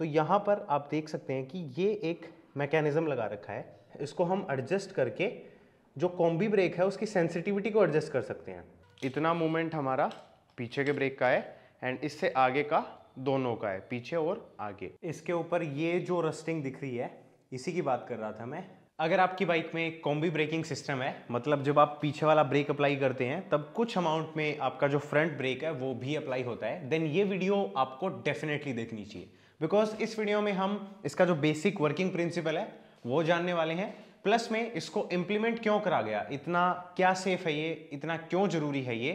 तो यहाँ पर आप देख सकते हैं कि ये एक मैकेनिज़्म लगा रखा है इसको हम एडजस्ट करके जो कॉम्बी ब्रेक है उसकी सेंसिटिविटी को एडजस्ट कर सकते हैं इतना मूवमेंट हमारा पीछे के ब्रेक का है एंड इससे आगे का दोनों का है पीछे और आगे इसके ऊपर ये जो रस्टिंग दिख रही है इसी की बात कर रहा था मैं अगर आपकी बाइक में कॉम्बी ब्रेकिंग सिस्टम है मतलब जब आप पीछे वाला ब्रेक अप्लाई करते हैं तब कुछ अमाउंट में आपका जो फ्रंट ब्रेक है वो भी अप्लाई होता है देन ये वीडियो आपको डेफिनेटली देखनी चाहिए बिकॉज इस वीडियो में हम इसका जो बेसिक वर्किंग प्रिंसिपल है वो जानने वाले हैं प्लस में इसको इम्प्लीमेंट क्यों करा गया इतना क्या सेफ है ये इतना क्यों जरूरी है ये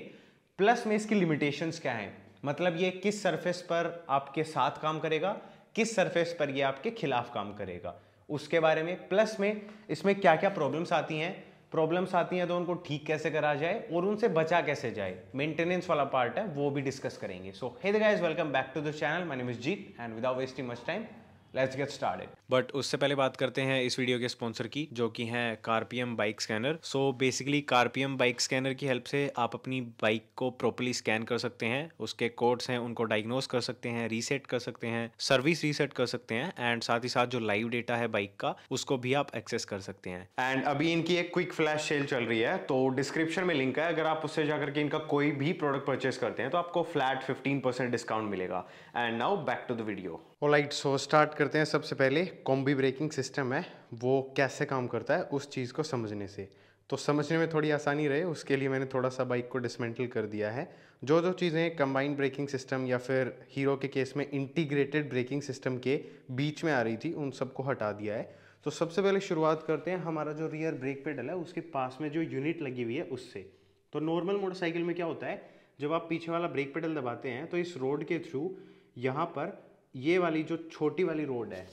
प्लस में इसकी लिमिटेशंस क्या हैं मतलब ये किस सरफेस पर आपके साथ काम करेगा किस सरफेस पर ये आपके खिलाफ काम करेगा उसके बारे में प्लस में इसमें क्या क्या प्रॉब्लम्स आती हैं प्रॉब्लम्स आती हैं तो उनको ठीक कैसे करा जाए और उनसे बचा कैसे जाए मेंटेनेंस वाला पार्ट है वो भी डिस्कस करेंगे so hey guys welcome back to the channel my name is Jeet and without wasting much time let's get started but उससे पहले बात करते हैं इस वीडियो के स्पॉन्सर की जो कि है कार्पियम बाइक स्कैनर सो बेसिकली कार्पियम बाइक स्कैनर की हेल्प से आप अपनी बाइक को प्रॉपरली स्कैन कर सकते हैं उसके कोड्स हैं उनको डायग्नोस कर सकते हैं रीसेट कर सकते हैं सर्विस रीसेट कर सकते हैं एंड साथ ही साथ जो लाइव डेटा है बाइक का उसको भी आप एक्सेस कर सकते हैं एंड अभी इनकी एक क्विक फ्लैश सेल चल रही है तो डिस्क्रिप्शन में लिंक है अगर आप उससे जाकर के इनका कोई भी प्रोडक्ट परचेस करते हैं तो आपको फ्लैट फिफ्टीन डिस्काउंट मिलेगा and now back to the video right so start करते हैं सबसे पहले कॉम्बी ब्रेकिंग सिस्टम है वो कैसे काम करता है उस चीज़ को समझने से तो समझने में थोड़ी आसानी रहे उसके लिए मैंने थोड़ा सा बाइक को डिसमेंटल कर दिया है जो जो चीज़ें कंबाइंड ब्रेकिंग सिस्टम या फिर हीरो के केस में इंटीग्रेटेड ब्रेकिंग सिस्टम के बीच में आ रही थी उन सबको हटा दिया है तो सबसे पहले शुरुआत करते हैं हमारा जो रियर ब्रेक पेडल है उसके पास में जो यूनिट लगी हुई है उससे तो नॉर्मल मोटरसाइकिल में क्या होता है जब आप पीछे वाला ब्रेक पेडल दबाते हैं तो इस रोड के थ्रू यहाँ पर ये वाली जो छोटी वाली रोड है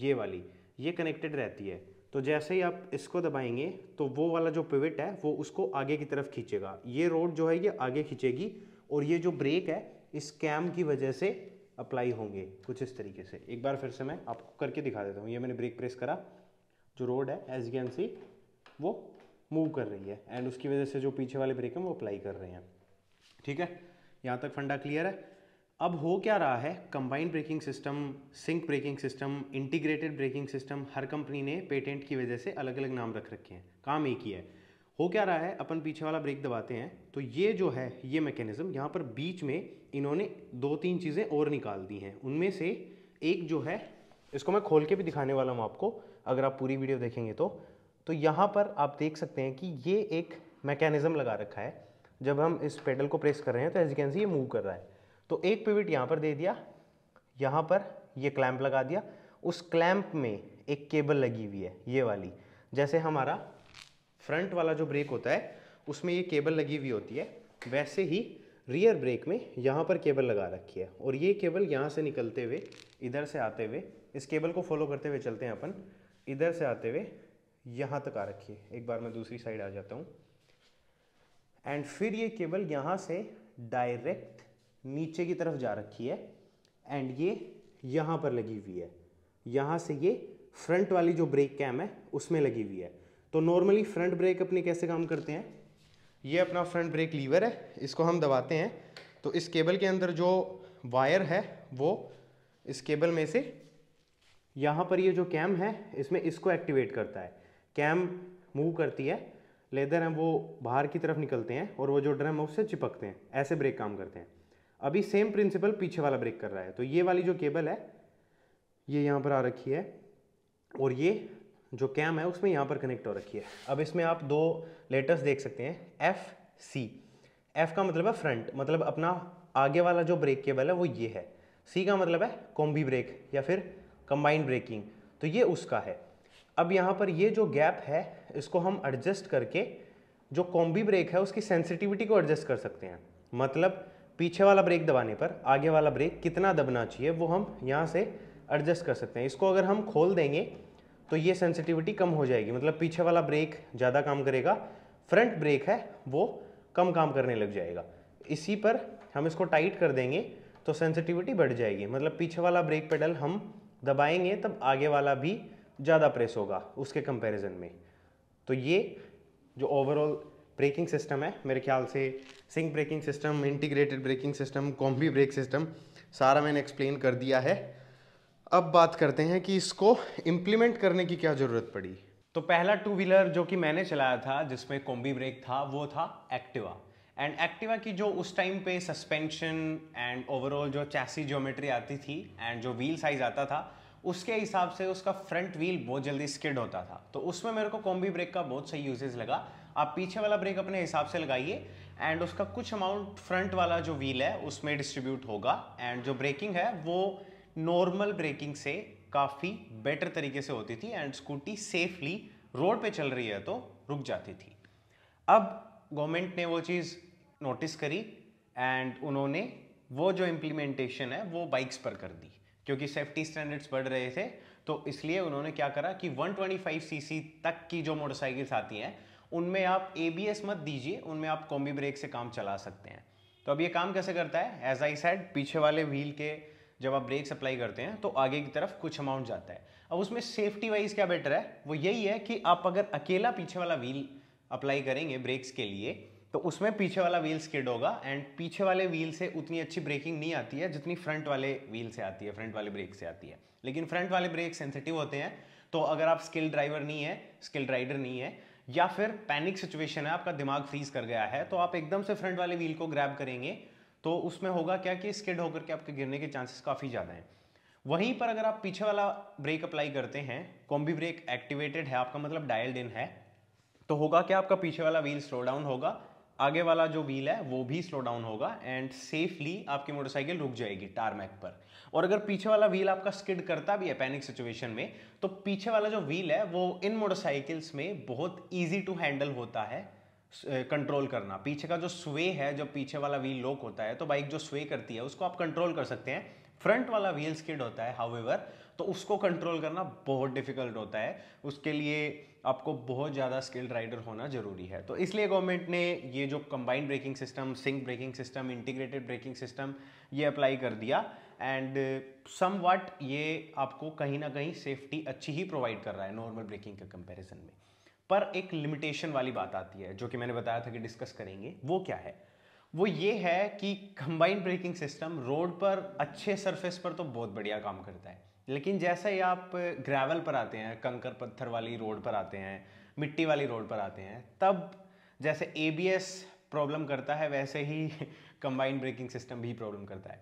ये वाली ये कनेक्टेड रहती है तो जैसे ही आप इसको दबाएंगे तो वो वाला जो पिविट है वो उसको आगे की तरफ खींचेगा ये रोड जो है ये आगे खींचेगी और ये जो ब्रेक है इस कैम की वजह से अप्लाई होंगे कुछ इस तरीके से एक बार फिर से मैं आपको करके दिखा देता हूँ ये मैंने ब्रेक प्रेस करा जो रोड है डी एन सी वो मूव कर रही है एंड उसकी वजह से जो पीछे वाले ब्रेक हैं वो अप्लाई कर रहे हैं ठीक है यहाँ तक फंडा क्लियर है अब हो क्या रहा है combined braking system sync braking system integrated braking system हर कंपनी ने पेटेंट की वजह से अलग अलग नाम रख रखे हैं काम एक ही है हो क्या रहा है अपन पीछे वाला ब्रेक दबाते हैं तो ये जो है ये मैकेनिज़्म यहाँ पर बीच में इन्होंने दो तीन चीज़ें और निकाल दी हैं उनमें से एक जो है इसको मैं खोल के भी दिखाने वाला हूँ आपको अगर आप पूरी वीडियो देखेंगे तो तो यहाँ पर आप देख सकते हैं कि ये एक मैकेनिज़्म लगा रखा है जब हम इस पेडल को प्रेस कर रहे हैं तो एज कैन सी ये मूव कर रहा है तो एक पिविट यहाँ पर दे दिया यहाँ पर ये क्लैंप लगा दिया उस क्लैंप में एक केबल लगी हुई है ये वाली जैसे हमारा फ्रंट वाला जो ब्रेक होता है उसमें ये केबल लगी हुई होती है वैसे ही रियर ब्रेक में यहाँ पर केबल लगा रखी है और ये केबल यहाँ से निकलते हुए इधर से आते हुए इस केबल को फॉलो करते हुए चलते हैं अपन इधर से आते हुए यहाँ तक आ रखी है एक बार मैं दूसरी साइड आ जाता हूँ एंड फिर ये केबल यहाँ से डायरेक्ट नीचे की तरफ जा रखी है एंड ये यहाँ पर लगी हुई है यहाँ से ये फ्रंट वाली जो ब्रेक कैम है उसमें लगी हुई है तो नॉर्मली फ्रंट ब्रेक अपने कैसे काम करते हैं ये अपना फ्रंट ब्रेक लीवर है इसको हम दबाते हैं तो इस केबल के अंदर जो वायर है वो इस केबल में से यहाँ पर ये जो कैम है इसमें इसको एक्टिवेट करता है कैम मूव करती है लेदर हैं वो बाहर की तरफ निकलते हैं और वो जो ड्रम है उससे चिपकते हैं ऐसे ब्रेक काम करते हैं अभी सेम प्रिंसिपल पीछे वाला ब्रेक कर रहा है तो ये वाली जो केबल है ये यहाँ पर आ रखी है और ये जो कैम है उसमें यहाँ पर कनेक्ट हो रखी है अब इसमें आप दो लेटर्स देख सकते हैं एफ सी एफ का मतलब है फ्रंट मतलब अपना आगे वाला जो ब्रेक केबल है वो ये है सी का मतलब है कॉम्बी ब्रेक या फिर कंबाइंड ब्रेकिंग तो ये उसका है अब यहाँ पर ये जो गैप है इसको हम एडजस्ट करके जो कॉम्बी ब्रेक है उसकी सेंसिटिविटी को एडजस्ट कर सकते हैं मतलब पीछे वाला ब्रेक दबाने पर आगे वाला ब्रेक कितना दबना चाहिए वो हम यहाँ से एडजस्ट कर सकते हैं इसको अगर हम खोल देंगे तो ये सेंसिटिविटी कम हो जाएगी मतलब पीछे वाला ब्रेक ज़्यादा काम करेगा फ्रंट ब्रेक है वो कम काम करने लग जाएगा इसी पर हम इसको टाइट कर देंगे तो सेंसिटिविटी बढ़ जाएगी मतलब पीछे वाला ब्रेक पेडल हम दबाएंगे तब आगे वाला भी ज़्यादा प्रेस होगा उसके कंपैरिजन में तो ये जो ओवरऑल ब्रेकिंग सिस्टम है मेरे ख्याल से sync braking system integrated braking system combi brake system सारा मैंने एक्सप्लेन कर दिया है अब बात करते हैं कि इसको इम्प्लीमेंट करने की क्या ज़रूरत पड़ी तो पहला टू व्हीलर जो कि मैंने चलाया था जिसमें कॉम्बी ब्रेक था वो था एक्टिवा एंड एक्टिवा की जो उस टाइम पे सस्पेंशन एंड ओवरऑल जो चैसी ज्योमेट्री आती थी एंड जो व्हील साइज आता था उसके हिसाब से उसका फ्रंट व्हील बहुत जल्दी स्किड होता था तो उसमें मेरे को कॉम्बी ब्रेक का बहुत सही यूजेज लगा आप पीछे वाला ब्रेक अपने हिसाब से लगाइए एंड उसका कुछ अमाउंट फ्रंट वाला जो व्हील है उसमें डिस्ट्रीब्यूट होगा एंड जो ब्रेकिंग है वो नॉर्मल ब्रेकिंग से काफ़ी बेटर तरीके से होती थी एंड स्कूटी सेफली रोड पे चल रही है तो रुक जाती थी अब गवर्नमेंट ने वो चीज़ नोटिस करी एंड उन्होंने वो जो इम्प्लीमेंटेशन है वो बाइक्स पर कर दी क्योंकि सेफ्टी स्टैंडर्ड्स बढ़ रहे थे तो इसलिए उन्होंने क्या करा कि 125 सीसी तक की जो मोटरसाइकिल्स आती हैं उनमें आप ए मत दीजिए उनमें आप कॉम्बी ब्रेक से काम चला सकते हैं तो अब ये काम कैसे करता है एज आई सेड पीछे वाले व्हील के जब आप ब्रेक अप्लाई करते हैं तो आगे की तरफ कुछ अमाउंट जाता है अब उसमें सेफ्टी वाइज क्या बेटर है वो यही है कि आप अगर अकेला पीछे वाला व्हील अप्लाई करेंगे ब्रेक्स के लिए तो उसमें पीछे वाला व्हील स्किड होगा एंड पीछे वाले व्हील से उतनी अच्छी ब्रेकिंग नहीं आती है जितनी फ्रंट वाले व्हील से आती है फ्रंट वाले ब्रेक से आती है लेकिन फ्रंट वाले ब्रेक सेंसिटिव होते हैं तो अगर आप स्किल ड्राइवर नहीं है स्किल राइडर नहीं है या फिर पैनिक सिचुएशन है आपका दिमाग फ्रीज कर गया है तो आप एकदम से फ्रंट वाले व्हील को ग्रैब करेंगे तो उसमें होगा क्या कि स्किड होकर के आपके गिरने के चांसेस काफ़ी ज़्यादा हैं वहीं पर अगर आप पीछे वाला ब्रेक अप्लाई करते हैं कॉम्बी ब्रेक एक्टिवेटेड है आपका मतलब डायल्ड इन है तो होगा क्या आपका पीछे वाला व्हील स्लो डाउन होगा आगे वाला जो व्हील है वो भी स्लो डाउन होगा एंड सेफली आपकी मोटरसाइकिल रुक जाएगी टारमैक पर और अगर पीछे वाला व्हील आपका स्किड करता भी है पैनिक सिचुएशन में तो पीछे वाला जो व्हील है वो इन मोटरसाइकिल्स में बहुत ईजी टू हैंडल होता है कंट्रोल करना पीछे का जो स्वे है जब पीछे वाला व्हील लॉक होता है तो बाइक जो स्वे करती है उसको आप कंट्रोल कर सकते हैं फ्रंट वाला व्हील स्किड होता है हाउ तो उसको कंट्रोल करना बहुत डिफिकल्ट होता है उसके लिए आपको बहुत ज़्यादा स्किल्ड राइडर होना ज़रूरी है तो इसलिए गवर्नमेंट ने ये जो combined braking system sync braking system integrated braking system ये अप्लाई कर दिया एंड सम वाट ये आपको कहीं ना कहीं सेफ्टी अच्छी ही प्रोवाइड कर रहा है नॉर्मल ब्रेकिंग के कंपेरिजन में पर एक लिमिटेशन वाली बात आती है जो कि मैंने बताया था कि डिस्कस करेंगे वो क्या है वो ये है कि कंबाइंड ब्रेकिंग सिस्टम रोड पर अच्छे सरफेस पर तो बहुत बढ़िया काम करता है लेकिन जैसे ही आप ग्रेवल पर आते हैं कंकर पत्थर वाली रोड पर आते हैं मिट्टी वाली रोड पर आते हैं तब जैसे ए प्रॉब्लम करता है वैसे ही कंबाइन ब्रेकिंग सिस्टम भी प्रॉब्लम करता है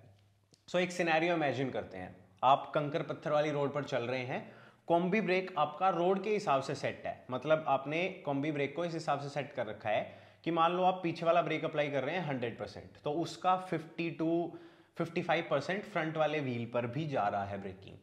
सो so, एक सिनेरियो इमेजिन करते हैं आप कंकर पत्थर वाली रोड पर चल रहे हैं कॉम्बी ब्रेक आपका रोड के हिसाब से सेट है मतलब आपने कॉम्बी ब्रेक को इस हिसाब से सेट कर रखा है कि मान लो आप पीछे वाला ब्रेक अप्लाई कर रहे हैं हंड्रेड परसेंट तो उसका fifty two fifty five percent front वाले व्हील पर भी जा रहा है ब्रेकिंग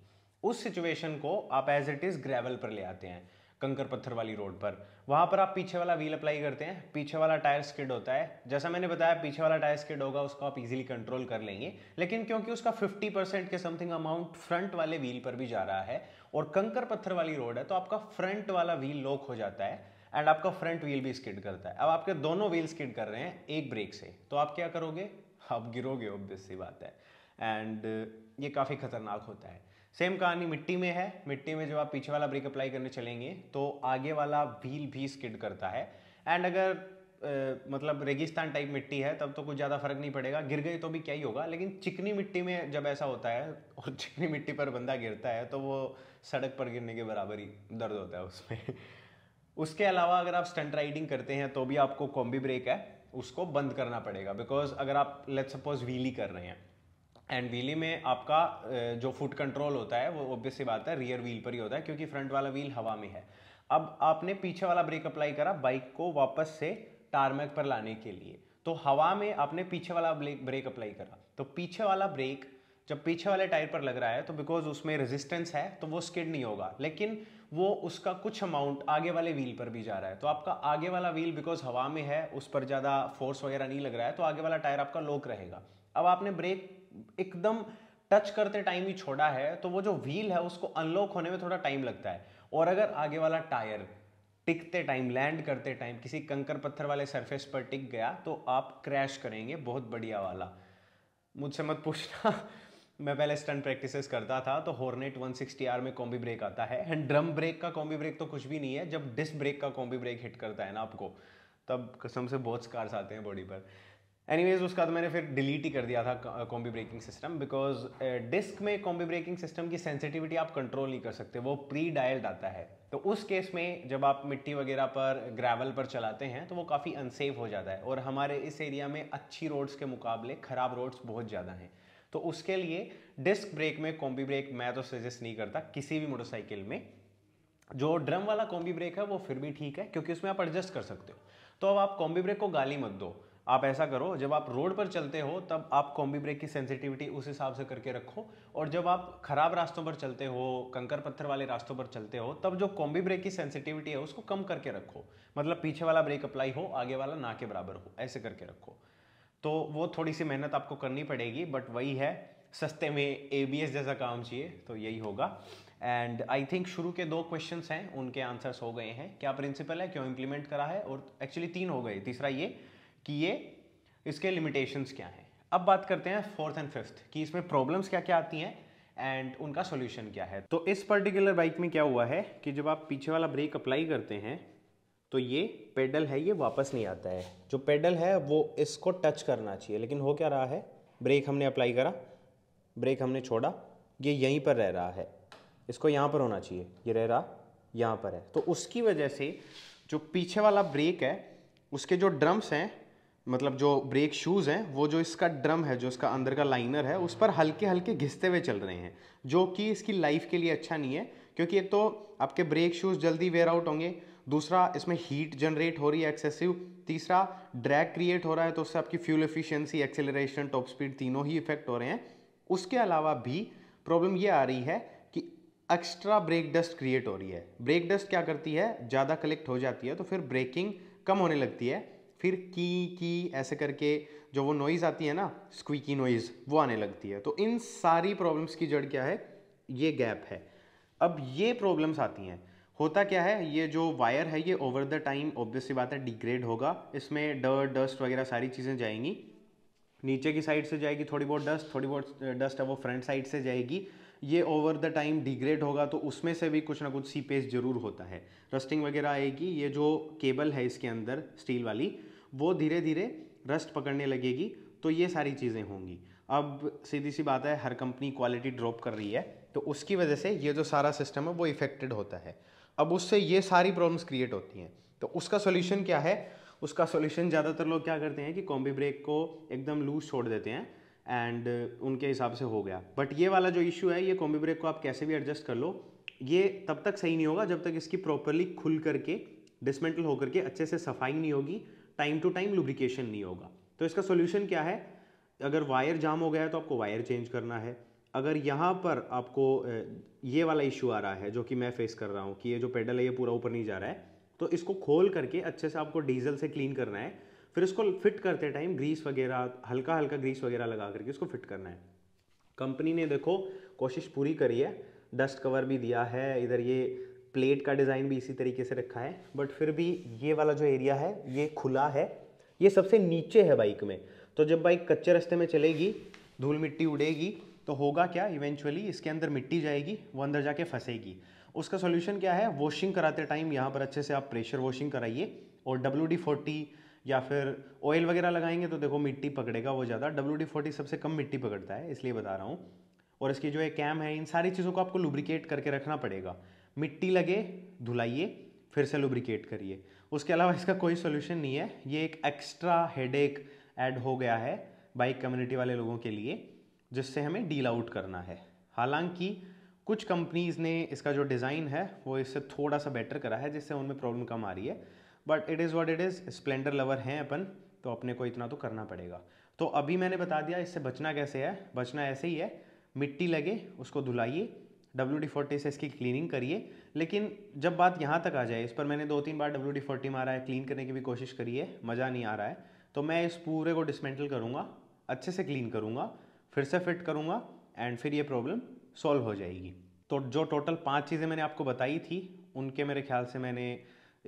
उस सिचुएशन को आप एज इट इज़ ग्रेवल पर ले आते हैं कंकर पत्थर वाली रोड पर वहां पर आप पीछे वाला व्हील अप्लाई करते हैं पीछे वाला टायर स्किड होता है जैसा मैंने बताया पीछे वाला टायर स्किड होगा उसको आप इजीली कंट्रोल कर लेंगे लेकिन क्योंकि उसका 50 परसेंट के समथिंग अमाउंट फ्रंट वाले व्हील पर भी जा रहा है और कंकर पत्थर वाली रोड है तो आपका फ्रंट वाला व्हील लॉक हो जाता है एंड आपका फ्रंट व्हील भी स्किड करता है अब आपके दोनों व्हील स्किड कर रहे हैं एक ब्रेक से तो आप क्या करोगे आप गिरोगे ऑब्वियस सी बात है एंड ये काफ़ी खतरनाक होता है सेम कहानी मिट्टी में है मिट्टी में जब आप पीछे वाला ब्रेक अप्लाई करने चलेंगे तो आगे वाला व्हील भी स्किड करता है एंड अगर आ, मतलब रेगिस्तान टाइप मिट्टी है तब तो कुछ ज़्यादा फर्क नहीं पड़ेगा गिर गए तो भी क्या ही होगा लेकिन चिकनी मिट्टी में जब ऐसा होता है और चिकनी मिट्टी पर बंदा गिरता है तो वो सड़क पर गिरने के बराबर ही दर्द होता है उसमें उसके अलावा अगर आप स्टंट राइडिंग करते हैं तो भी आपको कॉम्बी ब्रेक है उसको बंद करना पड़ेगा बिकॉज अगर आप लेट सपोज व्हीली कर रहे हैं एंड व्हीली में आपका जो फुट कंट्रोल होता है वो ऑब्वियस सी बात है रियर व्हील पर ही होता है क्योंकि फ्रंट वाला व्हील हवा में है अब आपने पीछे वाला ब्रेक अप्लाई करा बाइक को वापस से टारमैक पर लाने के लिए तो हवा में आपने पीछे वाला ब्रेक अप्लाई करा तो पीछे वाला ब्रेक जब पीछे वाले टायर पर लग रहा है तो बिकॉज उसमें रेजिस्टेंस है तो वो स्किड नहीं होगा लेकिन वो उसका कुछ अमाउंट आगे वाले व्हील पर भी जा रहा है तो आपका आगे वाला व्हील बिकॉज हवा में है उस पर ज़्यादा फोर्स वगैरह नहीं लग रहा है तो आगे वाला टायर आपका लोक रहेगा अब आपने ब्रेक एकदम टच करते टाइम ही छोड़ा है तो वो जो व्हील है उसको अनलॉक होने में थोड़ा टाइम लगता है और अगर आगे वाला टायर टिकते टाइम लैंड करते टाइम किसी कंकर पत्थर वाले सरफेस पर टिक गया तो आप क्रैश करेंगे बहुत बढ़िया वाला मुझसे मत पूछना मैं पहले स्टंट प्रैक्टिसेस करता था तो हॉर्नेट 160 आर में कॉम्बी ब्रेक आता है एंड ड्रम ब्रेक का कॉम्बी ब्रेक तो कुछ भी नहीं है जब डिस्क ब्रेक का कॉम्बी ब्रेक हिट करता है ना आपको तब कसम से बहुत स्कार्स आते हैं बॉडी पर एनीवेज उसका तो मैंने फिर डिलीट ही कर दिया था combi braking system because disc में कॉम्बी ब्रेकिंग सिस्टम की सेंसिटिविटी आप कंट्रोल नहीं कर सकते वो प्री डायल्ड आता है तो उस केस में जब आप मिट्टी वगैरह पर ग्रेवल पर चलाते हैं तो वो काफ़ी अनसेफ हो जाता है और हमारे इस एरिया में अच्छी रोड्स के मुकाबले ख़राब रोड्स बहुत ज़्यादा हैं तो उसके लिए डिस्क ब्रेक में कॉम्बी ब्रेक मैं तो सजेस्ट नहीं करता किसी भी मोटरसाइकिल में जो ड्रम वाला कॉम्बी ब्रेक है वो फिर भी ठीक है क्योंकि उसमें आप एडजस्ट कर सकते हो तो अब आप कॉम्बी ब्रेक को गाली मत दो आप ऐसा करो जब आप रोड पर चलते हो तब आप कॉम्बी ब्रेक की सेंसिटिविटी उस हिसाब से करके रखो और जब आप खराब रास्तों पर चलते हो कंकर पत्थर वाले रास्तों पर चलते हो तब जो कॉम्बी ब्रेक की सेंसिटिविटी है उसको कम करके रखो मतलब पीछे वाला ब्रेक अप्लाई हो आगे वाला ना के बराबर हो ऐसे करके रखो तो वो थोड़ी सी मेहनत आपको करनी पड़ेगी बट वही है सस्ते में ए जैसा काम चाहिए तो यही होगा एंड आई थिंक शुरू के दो क्वेश्चन हैं उनके आंसर्स हो गए हैं क्या प्रिंसिपल है क्यों इम्प्लीमेंट करा है और एक्चुअली तीन हो गए तीसरा ये कि ये इसके लिमिटेशंस क्या हैं अब बात करते हैं फोर्थ एंड फिफ्थ कि इसमें प्रॉब्लम्स क्या क्या आती हैं एंड उनका सोल्यूशन क्या है तो इस पर्टिकुलर बाइक में क्या हुआ है कि जब आप पीछे वाला ब्रेक अप्लाई करते हैं तो ये पेडल है ये वापस नहीं आता है जो पेडल है वो इसको टच करना चाहिए लेकिन हो क्या रहा है ब्रेक हमने अप्लाई करा ब्रेक हमने छोड़ा ये यहीं पर रह रहा है इसको यहाँ पर होना चाहिए ये रह रहा यहाँ पर है तो उसकी वजह से जो पीछे वाला ब्रेक है उसके जो ड्रम्स हैं मतलब जो ब्रेक शूज़ हैं वो जो इसका ड्रम है जो इसका अंदर का लाइनर है उस पर हल्के हल्के घिसते हुए चल रहे हैं जो कि इसकी लाइफ के लिए अच्छा नहीं है क्योंकि एक तो आपके ब्रेक शूज़ जल्दी वेयर आउट होंगे दूसरा इसमें हीट जनरेट हो रही है एक्सेसिव तीसरा ड्रैग क्रिएट हो रहा है तो उससे आपकी fuel efficiency acceleration top speed तीनों ही इफेक्ट हो रहे हैं उसके अलावा भी प्रॉब्लम ये आ रही है कि एक्स्ट्रा ब्रेक डस्ट क्रिएट हो रही है ब्रेक डस्ट क्या करती है ज़्यादा कलेक्ट हो जाती है तो फिर ब्रेकिंग कम होने लगती है फिर की की ऐसे करके जो वो नॉइज़ आती है ना स्क्वीकी नॉइज़ वो आने लगती है तो इन सारी प्रॉब्लम्स की जड़ क्या है ये गैप है अब ये प्रॉब्लम्स आती हैं होता क्या है ये जो वायर है ये ओवर द टाइम ऑब्वियसली बात है डिग्रेड होगा इसमें डर डस्ट वगैरह सारी चीज़ें जाएंगी नीचे की साइड से जाएगी थोड़ी बहुत डस्ट थोड़ी बहुत डस्ट है वो फ्रंट साइड से जाएगी ये ओवर द टाइम डिग्रेड होगा तो उसमें से भी कुछ ना कुछ सीपेज जरूर होता है रस्टिंग वगैरह आएगी ये जो केबल है इसके अंदर स्टील वाली वो धीरे धीरे रस्ट पकड़ने लगेगी तो ये सारी चीज़ें होंगी अब सीधी सी बात है हर कंपनी क्वालिटी ड्रॉप कर रही है तो उसकी वजह से ये जो सारा सिस्टम है वो इफेक्टेड होता है अब उससे ये सारी प्रॉब्लम्स क्रिएट होती हैं तो उसका सोल्यूशन क्या है उसका सोल्यूशन ज़्यादातर लोग क्या करते हैं कि कॉम्बी ब्रेक को एकदम लूज छोड़ देते हैं एंड uh, उनके हिसाब से हो गया बट ये वाला जो इशू है ये कॉम्बी ब्रेक को आप कैसे भी एडजस्ट कर लो ये तब तक सही नहीं होगा जब तक इसकी प्रॉपरली खुल करके डिसमेंटल होकर के अच्छे से सफाई नहीं होगी टाइम टू टाइम लुब्रिकेशन नहीं होगा तो इसका सोल्यूशन क्या है अगर वायर जाम हो गया है तो आपको वायर चेंज करना है अगर यहाँ पर आपको uh, ये वाला इशू आ रहा है जो कि मैं फेस कर रहा हूँ कि ये जो पेडल है ये पूरा ऊपर नहीं जा रहा है तो इसको खोल करके अच्छे से आपको डीजल से क्लीन करना है फिर इसको फिट करते टाइम ग्रीस वगैरह हल्का हल्का ग्रीस वगैरह लगा करके इसको फिट करना है कंपनी ने देखो कोशिश पूरी करी है डस्ट कवर भी दिया है इधर ये प्लेट का डिज़ाइन भी इसी तरीके से रखा है बट फिर भी ये वाला जो एरिया है ये खुला है ये सबसे नीचे है बाइक में तो जब बाइक कच्चे रास्ते में चलेगी धूल मिट्टी उड़ेगी तो होगा क्या इवेंचुअली इसके अंदर मिट्टी जाएगी वो अंदर जाके फंसेगी उसका सोल्यूशन क्या है वॉशिंग कराते टाइम यहाँ पर अच्छे से आप प्रेशर वॉशिंग कराइए और डब्ल्यू डी फोर्टी या फिर ऑयल वगैरह लगाएंगे तो देखो मिट्टी पकड़ेगा वो ज़्यादा डब्ल्यू डी फोर्टी सबसे कम मिट्टी पकड़ता है इसलिए बता रहा हूँ और इसकी जो है कैम है इन सारी चीज़ों को आपको लुब्रिकेट करके रखना पड़ेगा मिट्टी लगे धुलाइए फिर से लुब्रिकेट करिए उसके अलावा इसका कोई सोल्यूशन नहीं है ये एक एक्स्ट्रा हेड एक ऐड हो गया है बाइक कम्युनिटी वाले लोगों के लिए जिससे हमें डील आउट करना है हालांकि कुछ कंपनीज़ ने इसका जो डिज़ाइन है वो इससे थोड़ा सा बेटर करा है जिससे उनमें प्रॉब्लम कम आ रही है but it is what it is Splendor lover हैं अपन तो अपने को इतना तो करना पड़ेगा तो अभी मैंने बता दिया इससे बचना कैसे है बचना ऐसे ही है मिट्टी लगे उसको धुलाइए डब्ल्यू डी फोर्टी से इसकी क्लीनिंग करिए लेकिन जब बात यहाँ तक आ जाए इस पर मैंने दो तीन बार डब्ल्यू डी फोर्टी मारा है क्लीन करने की भी कोशिश करी है मज़ा नहीं आ रहा है तो मैं इस पूरे को डिसमेंटल करूँगा अच्छे से क्लीन करूँगा फिर से फिट करूँगा एंड फिर ये प्रॉब्लम सॉल्व हो जाएगी तो जो टोटल पाँच चीज़ें मैंने आपको बताई थी उनके मेरे ख्याल से मैंने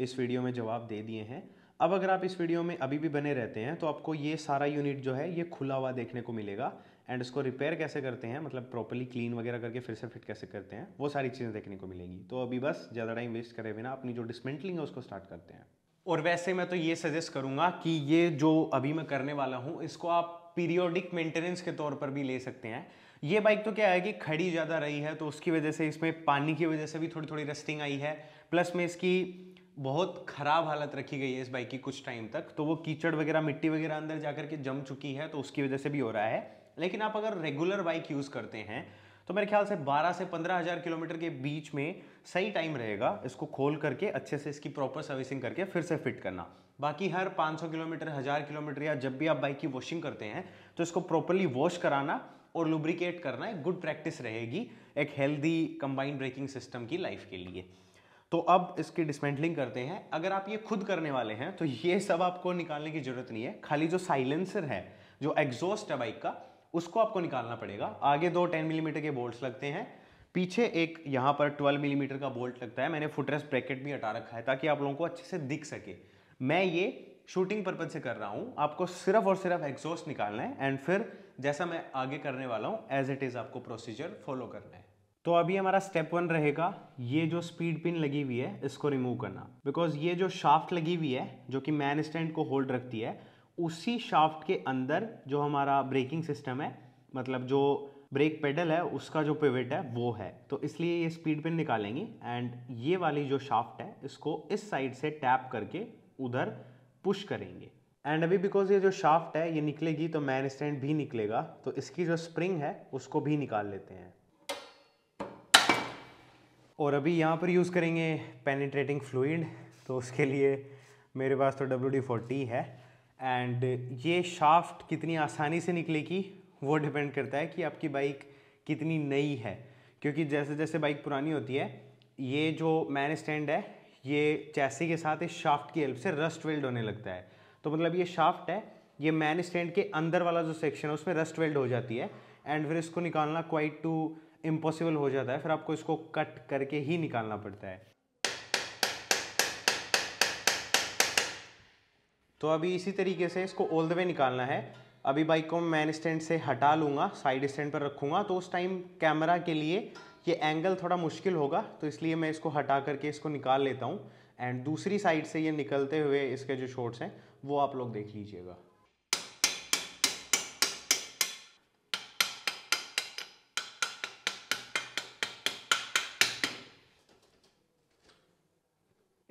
इस वीडियो में जवाब दे दिए हैं अब अगर आप इस वीडियो में अभी भी बने रहते हैं तो आपको ये सारा यूनिट जो है ये खुला हुआ देखने को मिलेगा एंड इसको रिपेयर कैसे करते हैं मतलब प्रॉपरली क्लीन वगैरह करके फिर से फिट कैसे करते हैं वो सारी चीज़ें देखने को मिलेंगी तो अभी बस ज़्यादा टाइम वेस्ट करे बिना अपनी जो डिसमेंटलिंग है उसको स्टार्ट करते हैं और वैसे मैं तो ये सजेस्ट करूँगा कि ये जो अभी मैं करने वाला हूँ इसको आप पीरियोडिक मेंटेनेंस के तौर पर भी ले सकते हैं ये बाइक तो क्या है कि खड़ी ज़्यादा रही है तो उसकी वजह से इसमें पानी की वजह से भी थोड़ी थोड़ी रस्टिंग आई है प्लस में इसकी बहुत ख़राब हालत रखी गई है इस बाइक की कुछ टाइम तक तो वो कीचड़ वगैरह मिट्टी वगैरह अंदर जा के जम चुकी है तो उसकी वजह से भी हो रहा है लेकिन आप अगर रेगुलर बाइक यूज़ करते हैं तो मेरे ख्याल से 12 से पंद्रह हज़ार किलोमीटर के बीच में सही टाइम रहेगा इसको खोल करके अच्छे से इसकी प्रॉपर सर्विसिंग करके फिर से फिट करना बाकी हर 500 किलोमीटर हज़ार किलोमीटर या जब भी आप बाइक की वॉशिंग करते हैं तो इसको प्रॉपरली वॉश कराना और लुब्रिकेट करना एक गुड प्रैक्टिस रहेगी एक हेल्दी कंबाइंड ब्रेकिंग सिस्टम की लाइफ के लिए तो अब इसकी डिसमेंटलिंग करते हैं अगर आप ये खुद करने वाले हैं तो ये सब आपको निकालने की जरूरत नहीं है खाली जो साइलेंसर है जो एग्जॉस्ट है बाइक का उसको आपको निकालना पड़ेगा आगे दो 10 मिलीमीटर mm के बोल्ट लगते हैं पीछे एक यहाँ पर 12 मिलीमीटर mm का बोल्ट लगता है मैंने फुटरेस ब्रैकेट भी हटा रखा है ताकि आप लोगों को अच्छे से दिख सके मैं ये शूटिंग पर्पज से कर रहा हूँ आपको सिर्फ और सिर्फ एग्जॉस्ट निकालना है एंड फिर जैसा मैं आगे करने वाला हूँ एज इट इज़ आपको प्रोसीजर फॉलो करना है तो अभी हमारा स्टेप वन रहेगा ये जो स्पीड पिन लगी हुई है इसको रिमूव करना बिकॉज ये जो शाफ्ट लगी हुई है जो कि मैन स्टैंड को होल्ड रखती है उसी शाफ्ट के अंदर जो हमारा ब्रेकिंग सिस्टम है मतलब जो ब्रेक पेडल है उसका जो पिवट है वो है तो इसलिए ये स्पीड पिन निकालेंगी एंड ये वाली जो शाफ्ट है इसको इस साइड से टैप करके उधर पुश करेंगे एंड अभी बिकॉज ये जो शाफ्ट है ये निकलेगी तो मैन स्टैंड भी निकलेगा तो इसकी जो स्प्रिंग है उसको भी निकाल लेते हैं और अभी यहाँ पर यूज़ करेंगे पेनिट्रेटिंग फ्लूड तो उसके लिए मेरे पास तो डब्ल्यू डी फोर्टी है एंड ये शाफ्ट कितनी आसानी से निकलेगी वो डिपेंड करता है कि आपकी बाइक कितनी नई है क्योंकि जैसे जैसे बाइक पुरानी होती है ये जो मैन स्टैंड है ये चैसी के साथ इस शाफ्ट की हेल्प से रस्ट वेल्ड होने लगता है तो मतलब ये शाफ्ट है ये मैन स्टैंड के अंदर वाला जो सेक्शन है उसमें रस्ट वेल्ड हो जाती है एंड फिर इसको निकालना क्वाइट टू इम्पॉसिबल हो जाता है फिर आपको इसको कट करके ही निकालना पड़ता है तो अभी इसी तरीके से इसको ऑल द वे निकालना है अभी बाइक को मैन स्टैंड से हटा लूँगा साइड स्टैंड पर रखूँगा तो उस टाइम कैमरा के लिए ये एंगल थोड़ा मुश्किल होगा तो इसलिए मैं इसको हटा करके इसको निकाल लेता हूँ एंड दूसरी साइड से ये निकलते हुए इसके जो शॉर्ट्स हैं वो आप लोग देख लीजिएगा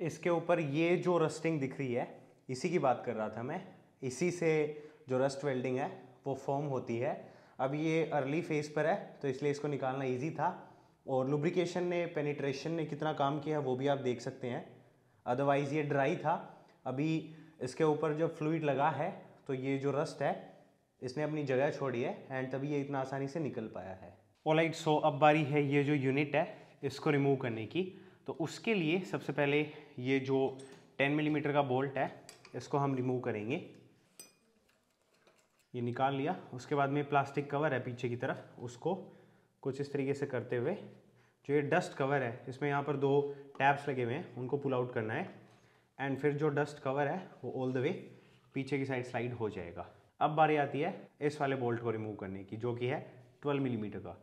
इसके ऊपर ये जो रस्टिंग दिख रही है इसी की बात कर रहा था मैं इसी से जो रस्ट वेल्डिंग है वो फॉर्म होती है अब ये अर्ली फेज पर है तो इसलिए इसको निकालना ईजी था और लुब्रिकेशन ने पेनिट्रेशन ने कितना काम किया है वो भी आप देख सकते हैं अदरवाइज़ ये ड्राई था अभी इसके ऊपर जब फ्लूड लगा है तो ये जो रस्ट है इसने अपनी जगह छोड़ी है एंड तभी ये इतना आसानी से निकल पाया है ओलाइट सो अब बारी है ये जो यूनिट है इसको रिमूव करने की तो उसके लिए सबसे पहले ये जो 10 मिलीमीटर का बोल्ट है इसको हम रिमूव करेंगे ये निकाल लिया उसके बाद में प्लास्टिक कवर है पीछे की तरफ उसको कुछ इस तरीके से करते हुए जो ये डस्ट कवर है इसमें यहाँ पर दो टैब्स लगे हुए हैं उनको पुल आउट करना है एंड फिर जो डस्ट कवर है वो ऑल द वे पीछे की साइड स्लाइड हो जाएगा अब बारी आती है इस वाले बोल्ट को रिमूव करने की जो कि है 12 मिलीमीटर mm का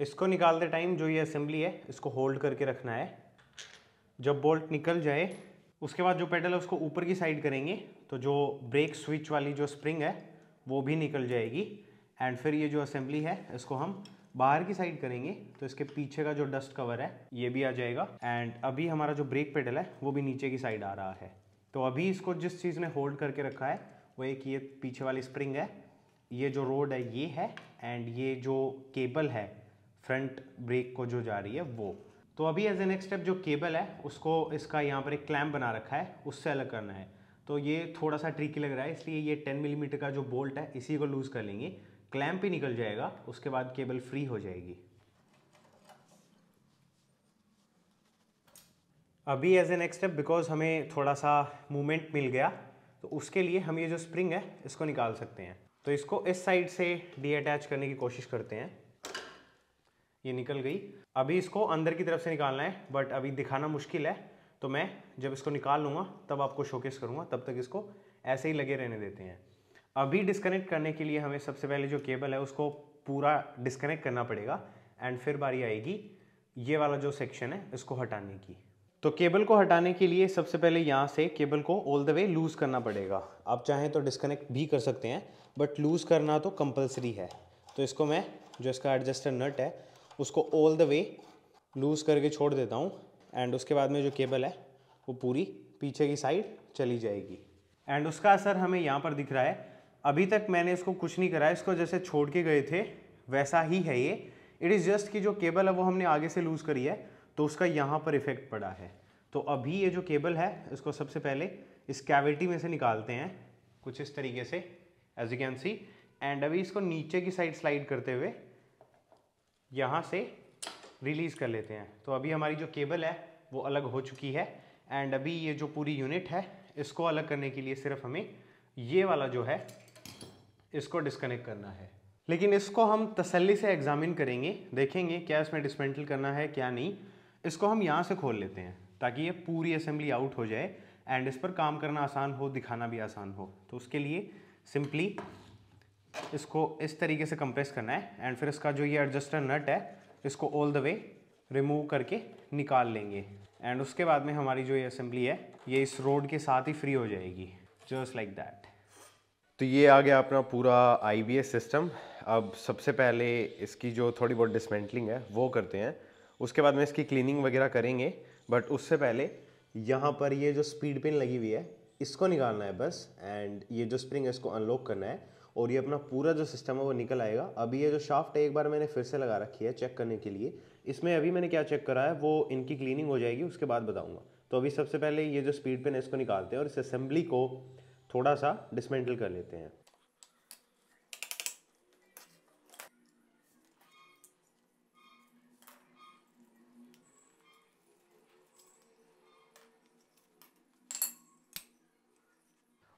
इसको निकालते टाइम जो ये असेंबली है इसको होल्ड करके रखना है जब बोल्ट निकल जाए उसके बाद जो पेडल है उसको ऊपर की साइड करेंगे तो जो ब्रेक स्विच वाली जो स्प्रिंग है वो भी निकल जाएगी एंड फिर ये जो असेंबली है इसको हम बाहर की साइड करेंगे तो इसके पीछे का जो डस्ट कवर है ये भी आ जाएगा एंड अभी हमारा जो ब्रेक पेडल है वो भी नीचे की साइड आ रहा है तो अभी इसको जिस चीज़ ने होल्ड करके रखा है वो एक ये पीछे वाली स्प्रिंग है ये जो रोड है ये है एंड ये जो केबल है फ्रंट ब्रेक को जो जा रही है वो तो अभी एज ए नेक्स्ट स्टेप जो केबल है उसको इसका यहाँ पर एक क्लैम्प बना रखा है उससे अलग करना है तो ये थोड़ा सा ट्रिकी लग रहा है इसलिए ये 10 मिलीमीटर mm का जो बोल्ट है इसी को लूज़ कर लेंगे क्लैम्प ही निकल जाएगा उसके बाद केबल फ्री हो जाएगी अभी as a next step because हमें थोड़ा सा मूवमेंट मिल गया तो उसके लिए हम ये जो स्प्रिंग है इसको निकाल सकते हैं तो इसको इस साइड से डी अटैच करने की कोशिश करते हैं ये निकल गई अभी इसको अंदर की तरफ से निकालना है बट अभी दिखाना मुश्किल है तो मैं जब इसको निकाल लूँगा तब आपको शोकेस करूँगा तब तक इसको ऐसे ही लगे रहने देते हैं अभी डिस्कनेक्ट करने के लिए हमें सबसे पहले जो केबल है उसको पूरा डिस्कनेक्ट करना पड़ेगा एंड फिर बारी आएगी ये वाला जो सेक्शन है इसको हटाने की तो केबल को हटाने के लिए सबसे पहले यहाँ से केबल को ऑल द वे लूज़ करना पड़ेगा आप चाहें तो डिस्कनेक्ट भी कर सकते हैं बट लूज़ करना तो कंपलसरी है तो इसको मैं जो इसका एडजस्टर नट है उसको ऑल द वे लूज़ करके छोड़ देता हूँ एंड उसके बाद में जो केबल है वो पूरी पीछे की साइड चली जाएगी एंड उसका असर हमें यहाँ पर दिख रहा है अभी तक मैंने इसको कुछ नहीं करा इसको जैसे छोड़ के गए थे वैसा ही है ये इट इज़ जस्ट कि जो केबल है वो हमने आगे से लूज़ करी है तो उसका यहाँ पर इफ़ेक्ट पड़ा है तो अभी ये जो केबल है इसको सबसे पहले इस कैविटी में से निकालते हैं कुछ इस तरीके से as you can see and अभी इसको नीचे की साइड स्लाइड करते हुए यहाँ से रिलीज़ कर लेते हैं तो अभी हमारी जो केबल है वो अलग हो चुकी है एंड अभी ये जो पूरी यूनिट है इसको अलग करने के लिए सिर्फ हमें ये वाला जो है इसको डिस्कनेक्ट करना है लेकिन इसको हम तसल्ली से एग्ज़ामिन करेंगे देखेंगे क्या इसमें डिसमेंटल करना है क्या नहीं इसको हम यहाँ से खोल लेते हैं ताकि ये पूरी असेंबली आउट हो जाए एंड इस पर काम करना आसान हो दिखाना भी आसान हो तो उसके लिए सिंपली इसको इस तरीके से कंप्रेस करना है एंड फिर इसका जो ये एडजस्टर नट है इसको ऑल द वे रिमूव करके निकाल लेंगे एंड उसके बाद में हमारी जो ये असेंबली है ये इस रोड के साथ ही फ्री हो जाएगी जस्ट लाइक दैट तो ये आ गया अपना पूरा आई सिस्टम अब सबसे पहले इसकी जो थोड़ी बहुत डिसमेंटलिंग है वो करते हैं उसके बाद में इसकी क्लीनिंग वगैरह करेंगे बट उससे पहले यहाँ पर ये जो स्पीड पिन लगी हुई है इसको निकालना है बस एंड ये जो स्प्रिंग है इसको अनलॉक करना है और ये अपना पूरा जो सिस्टम है वो निकल आएगा अभी ये जो शाफ्ट है एक बार मैंने फिर से लगा रखी है चेक करने के लिए इसमें अभी मैंने क्या चेक करा है वो इनकी क्लीनिंग हो जाएगी उसके बाद बताऊँगा तो अभी सबसे पहले ये जो स्पीड पेन है इसको निकालते हैं और इस असेंबली को थोड़ा सा डिसमेंटल कर लेते हैं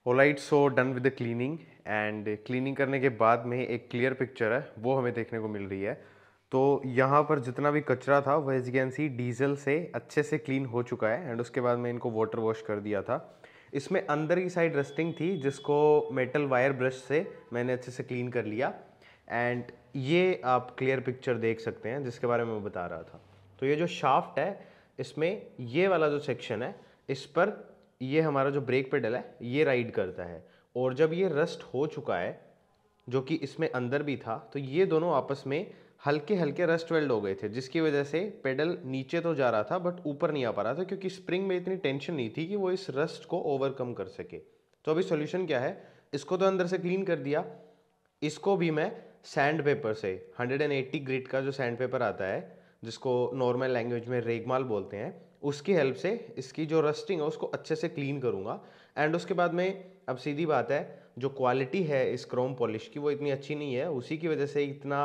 alright so done with the cleaning and cleaning करने के बाद में एक क्लियर पिक्चर है वो हमें देखने को मिल रही है तो यहाँ पर जितना भी कचरा था वह एज कैन सी डीजल से अच्छे से क्लीन हो चुका है एंड उसके बाद में इनको वाटर वॉश कर दिया था इसमें अंदर की साइड रस्टिंग थी जिसको मेटल वायर ब्रश से मैंने अच्छे से क्लीन कर लिया एंड ये आप क्लियर पिक्चर देख सकते हैं जिसके बारे में मैं बता रहा था तो ये जो शाफ्ट है इसमें ये वाला जो सेक्शन है इस पर ये हमारा जो ब्रेक पेडल है ये राइड करता है और जब ये रस्ट हो चुका है जो कि इसमें अंदर भी था तो ये दोनों आपस में हल्के हल्के रस्ट वेल्ड हो गए थे जिसकी वजह से पेडल नीचे तो जा रहा था बट ऊपर नहीं आ पा रहा था क्योंकि स्प्रिंग में इतनी टेंशन नहीं थी कि वो इस रस्ट को ओवरकम कर सके तो अभी सोल्यूशन क्या है इसको तो अंदर से क्लीन कर दिया इसको भी मैं सैंड पेपर से 180 ग्रिड का जो सैंड पेपर आता है जिसको नॉर्मल लैंग्वेज में रेगमाल बोलते हैं उसकी हेल्प से इसकी जो रस्टिंग है उसको अच्छे से क्लीन करूँगा एंड उसके बाद में अब सीधी बात है जो क्वालिटी है इस क्रोम पॉलिश की वो इतनी अच्छी नहीं है उसी की वजह से इतना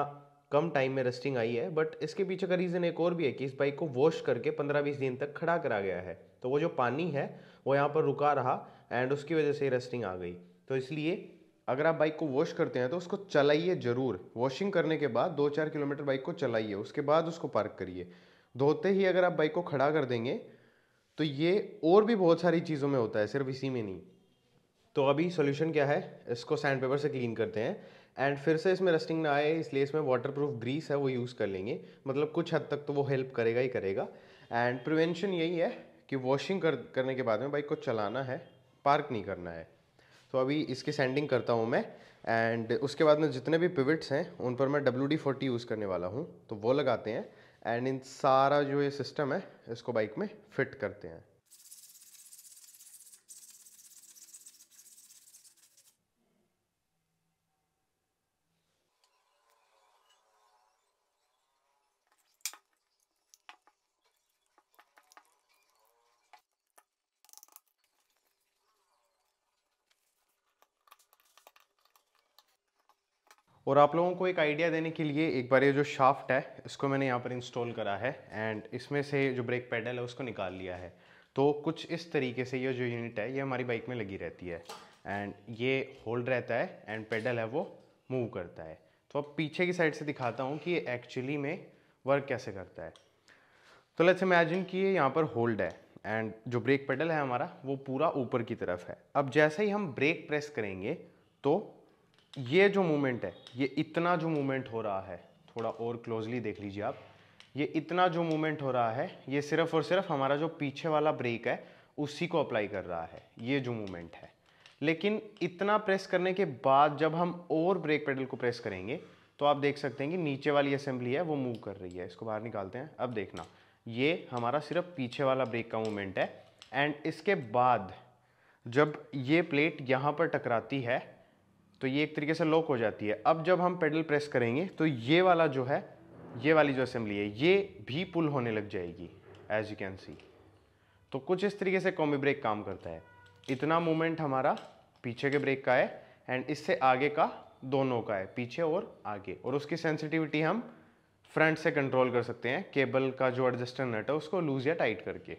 कम टाइम में रस्टिंग आई है बट इसके पीछे का रीज़न एक और भी है कि इस बाइक को वॉश करके 15-20 दिन तक खड़ा करा गया है तो वो जो पानी है वो यहाँ पर रुका रहा एंड उसकी वजह से रस्टिंग आ गई तो इसलिए अगर आप बाइक को वॉश करते हैं तो उसको चलाइए ज़रूर वॉशिंग करने के बाद दो चार किलोमीटर बाइक को चलाइए उसके बाद उसको पार्क करिए धोते ही अगर आप बाइक को खड़ा कर देंगे तो ये और भी बहुत सारी चीज़ों में होता है सिर्फ इसी में नहीं तो अभी सोल्यूशन क्या है इसको सैंड पेपर से क्लीन करते हैं एंड फिर से इसमें रस्टिंग ना आए इसलिए इसमें वाटर प्रूफ ग्रीस है वो यूज़ कर लेंगे मतलब कुछ हद तक तो वो हेल्प करेगा ही करेगा एंड प्रिवेंशन यही है कि वॉशिंग कर करने के बाद में बाइक को चलाना है पार्क नहीं करना है तो अभी इसकी सैंडिंग करता हूँ मैं एंड उसके बाद में जितने भी पिविट्स हैं उन पर मैं डब्ल्यू डी फोर्टी यूज़ करने वाला हूँ तो वो लगाते हैं एंड इन सारा जो ये सिस्टम है इसको बाइक में फिट करते हैं और आप लोगों को एक आइडिया देने के लिए एक बार ये जो शाफ्ट है इसको मैंने यहाँ पर इंस्टॉल करा है एंड इसमें से जो ब्रेक पैडल है उसको निकाल लिया है तो कुछ इस तरीके से ये जो यूनिट है ये हमारी बाइक में लगी रहती है एंड ये होल्ड रहता है एंड पेडल है वो मूव करता है तो अब पीछे की साइड से दिखाता हूँ कि ये एक्चुअली में वर्क कैसे करता है तो लेट्स इमेजिन कि ये यहाँ पर होल्ड है एंड जो ब्रेक पेडल है हमारा वो पूरा ऊपर की तरफ है अब जैसे ही हम ब्रेक प्रेस करेंगे तो ये जो मूवमेंट है ये इतना जो मूवमेंट हो रहा है थोड़ा और क्लोजली देख लीजिए आप ये इतना जो मूवमेंट हो रहा है ये सिर्फ और सिर्फ हमारा जो पीछे वाला ब्रेक है उसी को अप्लाई कर रहा है ये जो मूवमेंट है लेकिन इतना प्रेस करने के बाद जब हम और ब्रेक पेडल को प्रेस करेंगे तो आप देख सकते हैं कि नीचे वाली असेंबली है वो मूव कर रही है इसको बाहर निकालते हैं अब देखना ये हमारा सिर्फ पीछे वाला ब्रेक का मूवमेंट है एंड इसके बाद जब ये प्लेट यहाँ पर टकराती है तो ये एक तरीके से लॉक हो जाती है अब जब हम पेडल प्रेस करेंगे तो ये वाला जो है ये वाली जो असेंबली है ये भी पुल होने लग जाएगी एज यू कैन सी तो कुछ इस तरीके से कॉमी ब्रेक काम करता है इतना मोमेंट हमारा पीछे के ब्रेक का है एंड इससे आगे का दोनों का है पीछे और आगे और उसकी सेंसिटिविटी हम फ्रंट से कंट्रोल कर सकते हैं केबल का जो एडजस्टर नट है उसको लूज या टाइट करके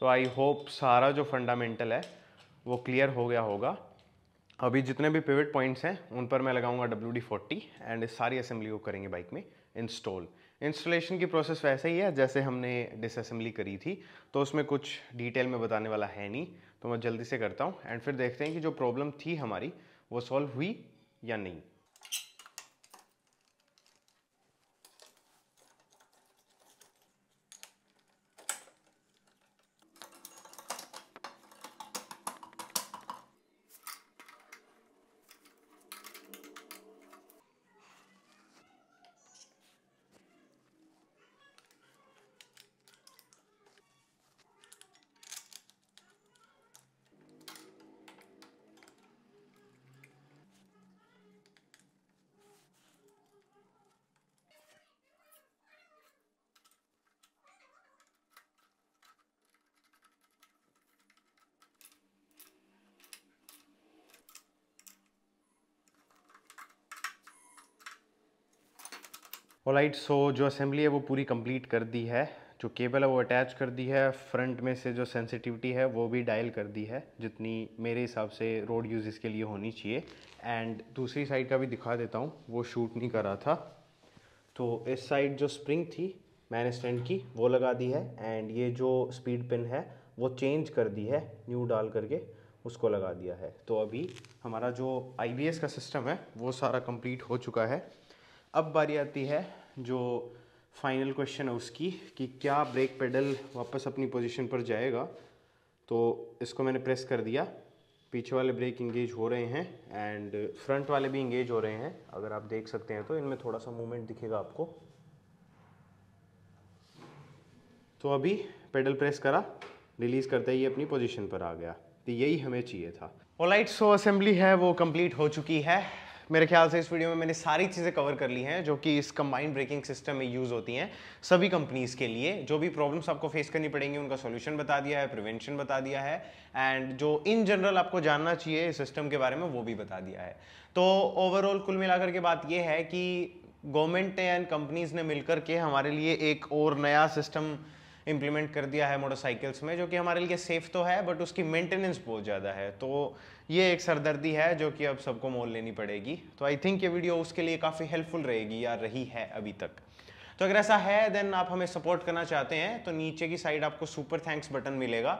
तो आई होप सारा जो फंडामेंटल है वो क्लियर हो गया होगा अभी जितने भी पिवट पॉइंट्स हैं उन पर मैं लगाऊंगा डब्ल्यू डी फोर्टी एंड इस सारी असेंबली को करेंगे बाइक में इंस्टॉल इंस्टॉलेशन की प्रोसेस वैसे ही है जैसे हमने डिसअसेंबली करी थी तो उसमें कुछ डिटेल में बताने वाला है नहीं तो मैं जल्दी से करता हूँ एंड फिर देखते हैं कि जो प्रॉब्लम थी हमारी वो सॉल्व हुई या नहीं ऑलाइट सो जो असेंबली है वो पूरी कंप्लीट कर दी है जो केबल है वो अटैच कर दी है फ्रंट में से जो सेंसिटिविटी है वो भी डायल कर दी है जितनी मेरे हिसाब से रोड यूज़ के लिए होनी चाहिए एंड दूसरी साइड का भी दिखा देता हूँ वो शूट नहीं कर रहा था तो इस साइड जो स्प्रिंग थी मैन स्टैंड की वो लगा दी है एंड ये जो स्पीड पिन है वो चेंज कर दी है न्यू डाल करके उसको लगा दिया है तो अभी हमारा जो आई का सिस्टम है वो सारा कंप्लीट हो चुका है अब बारी आती है जो फाइनल क्वेश्चन है उसकी कि क्या ब्रेक पेडल वापस अपनी पोजीशन पर जाएगा तो इसको मैंने प्रेस कर दिया पीछे वाले ब्रेक इंगेज हो रहे हैं एंड फ्रंट वाले भी इंगेज हो रहे हैं अगर आप देख सकते हैं तो इनमें थोड़ा सा मूवमेंट दिखेगा आपको तो अभी पेडल प्रेस करा रिलीज़ करते ही अपनी पोजीशन पर आ गया तो यही हमें चाहिए था ओलाइट सो असेंबली है वो कंप्लीट हो चुकी है मेरे ख्याल से इस वीडियो में मैंने सारी चीज़ें कवर कर ली हैं जो कि इस कंबाइंड ब्रेकिंग सिस्टम में यूज़ होती हैं सभी कंपनीज़ के लिए जो भी प्रॉब्लम्स आपको फेस करनी पड़ेंगी उनका सोल्यूशन बता दिया है प्रिवेंशन बता दिया है एंड जो इन जनरल आपको जानना चाहिए सिस्टम के बारे में वो भी बता दिया है तो ओवरऑल कुल मिलाकर के बात यह है कि गवर्नमेंट एंड कंपनीज़ ने मिलकर के हमारे लिए एक और नया सिस्टम इम्प्लीमेंट कर दिया है मोटरसाइकिल्स में जो कि हमारे लिए सेफ़ तो है बट उसकी मेंटेनेंस बहुत ज़्यादा है तो ये एक सरदर्दी है जो कि अब सबको मोल लेनी पड़ेगी तो आई थिंक ये वीडियो उसके लिए काफ़ी हेल्पफुल रहेगी या रही है अभी तक तो अगर ऐसा है देन आप हमें सपोर्ट करना चाहते हैं तो नीचे की साइड आपको सुपर थैंक्स बटन मिलेगा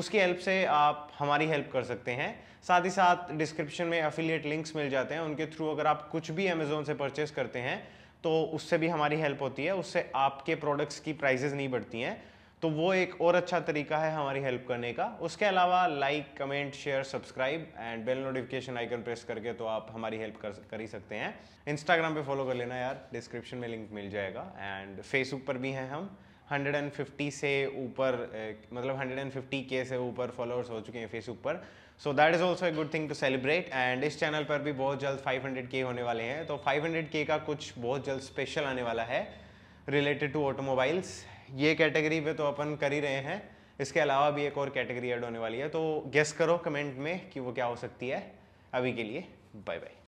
उसकी हेल्प से आप हमारी हेल्प कर सकते हैं साथ ही साथ डिस्क्रिप्शन में अफिलिएट लिंक्स मिल जाते हैं उनके थ्रू अगर आप कुछ भी अमेजोन से परचेस करते हैं तो उससे भी हमारी हेल्प होती है उससे आपके प्रोडक्ट्स की प्राइजेज नहीं बढ़ती हैं तो वो एक और अच्छा तरीका है हमारी हेल्प करने का उसके अलावा like comment share subscribe and bell notification icon press करके तो आप हमारी हेल्प कर कर ही सकते हैं इंस्टाग्राम पे फॉलो कर लेना यार डिस्क्रिप्शन में लिंक मिल जाएगा एंड फेसबुक पर भी हैं हम 150 से ऊपर मतलब 150 के से ऊपर फॉलोअर्स हो चुके हैं फेसबुक पर so that is also a good thing to celebrate and इस चैनल पर भी बहुत जल्द 500 के होने वाले हैं तो 500 के का कुछ बहुत जल्द स्पेशल आने वाला है रिलेटेड टू ऑटोमोबाइल्स ये कैटेगरी पे तो अपन कर ही रहे हैं इसके अलावा भी एक और कैटेगरी ऐड होने वाली है तो गेस करो कमेंट में कि वो क्या हो सकती है अभी के लिए बाय बाय